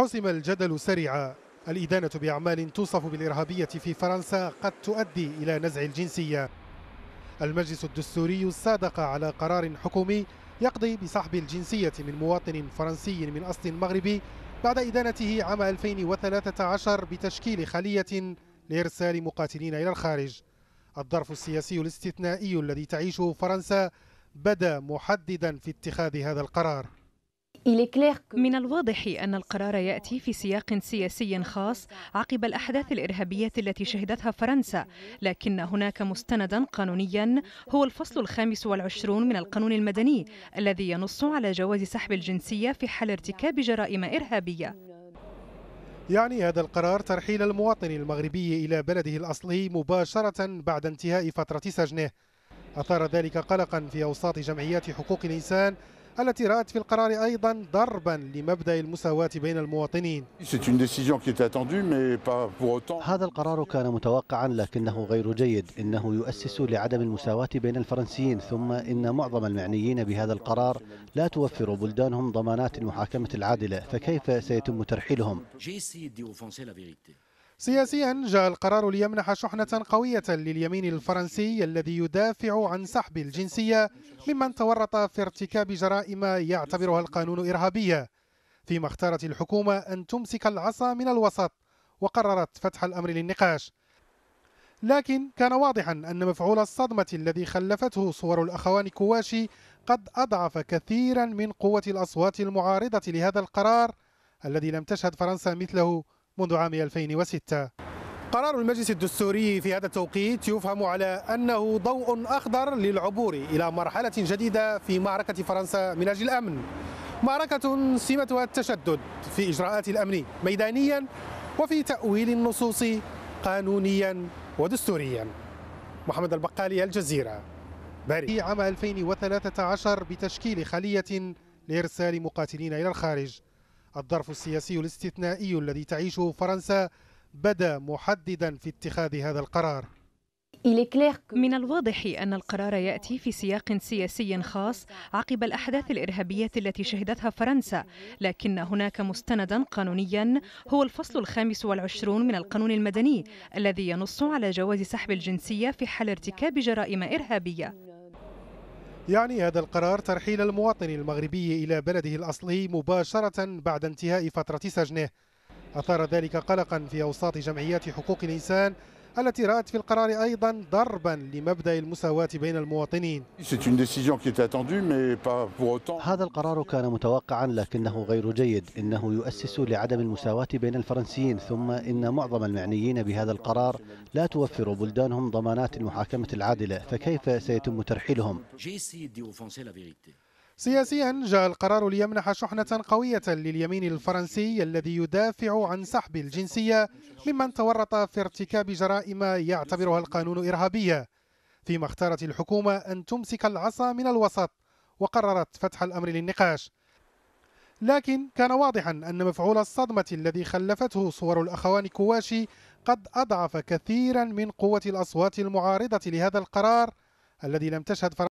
حسم الجدل سريعا الإدانة بأعمال توصف بالإرهابية في فرنسا قد تؤدي إلى نزع الجنسية المجلس الدستوري صادق على قرار حكومي يقضي بسحب الجنسية من مواطن فرنسي من أصل مغربي بعد إدانته عام 2013 بتشكيل خلية لإرسال مقاتلين إلى الخارج الظرف السياسي الاستثنائي الذي تعيشه فرنسا بدا محددا في اتخاذ هذا القرار من الواضح أن القرار يأتي في سياق سياسي خاص عقب الأحداث الإرهابية التي شهدتها فرنسا لكن هناك مستندا قانونيا هو الفصل الخامس والعشرون من القانون المدني الذي ينص على جواز سحب الجنسية في حال ارتكاب جرائم إرهابية يعني هذا القرار ترحيل المواطن المغربي إلى بلده الأصلي مباشرة بعد انتهاء فترة سجنه أثار ذلك قلقا في أوساط جمعيات حقوق الإنسان التي رأت في القرار أيضا ضربا لمبدأ المساواة بين المواطنين هذا القرار كان متوقعا لكنه غير جيد إنه يؤسس لعدم المساواة بين الفرنسيين ثم إن معظم المعنيين بهذا القرار لا توفر بلدانهم ضمانات المحاكمة العادلة فكيف سيتم ترحيلهم سياسيا جاء القرار ليمنح شحنة قوية لليمين الفرنسي الذي يدافع عن سحب الجنسية ممن تورط في ارتكاب جرائم يعتبرها القانون إرهابية فيما اختارت الحكومة أن تمسك العصا من الوسط وقررت فتح الأمر للنقاش لكن كان واضحا أن مفعول الصدمة الذي خلفته صور الأخوان كواشي قد أضعف كثيرا من قوة الأصوات المعارضة لهذا القرار الذي لم تشهد فرنسا مثله منذ عام 2006 قرار المجلس الدستوري في هذا التوقيت يفهم على أنه ضوء أخضر للعبور إلى مرحلة جديدة في معركة فرنسا من أجل الأمن معركة سمتها التشدد في إجراءات الأمن ميدانيا وفي تأويل النصوص قانونيا ودستوريا محمد البقالي الجزيرة باري عام 2013 بتشكيل خلية لإرسال مقاتلين إلى الخارج الظرف السياسي الاستثنائي الذي تعيشه فرنسا بدا محددا في اتخاذ هذا القرار من الواضح أن القرار يأتي في سياق سياسي خاص عقب الأحداث الإرهابية التي شهدتها فرنسا لكن هناك مستندا قانونيا هو الفصل الخامس والعشرون من القانون المدني الذي ينص على جواز سحب الجنسية في حال ارتكاب جرائم إرهابية يعني هذا القرار ترحيل المواطن المغربي إلى بلده الأصلي مباشرة بعد انتهاء فترة سجنه أثار ذلك قلقا في أوساط جمعيات حقوق الإنسان التي رأت في القرار أيضا ضربا لمبدأ المساواة بين المواطنين هذا القرار كان متوقعا لكنه غير جيد إنه يؤسس لعدم المساواة بين الفرنسيين ثم إن معظم المعنيين بهذا القرار لا توفر بلدانهم ضمانات المحاكمة العادلة فكيف سيتم ترحيلهم سياسيا جاء القرار ليمنح شحنة قوية لليمين الفرنسي الذي يدافع عن سحب الجنسية ممن تورط في ارتكاب جرائم يعتبرها القانون إرهابية فيما اختارت الحكومة أن تمسك العصا من الوسط وقررت فتح الأمر للنقاش لكن كان واضحا أن مفعول الصدمة الذي خلفته صور الأخوان كواشي قد أضعف كثيرا من قوة الأصوات المعارضة لهذا القرار الذي لم تشهد فرنسا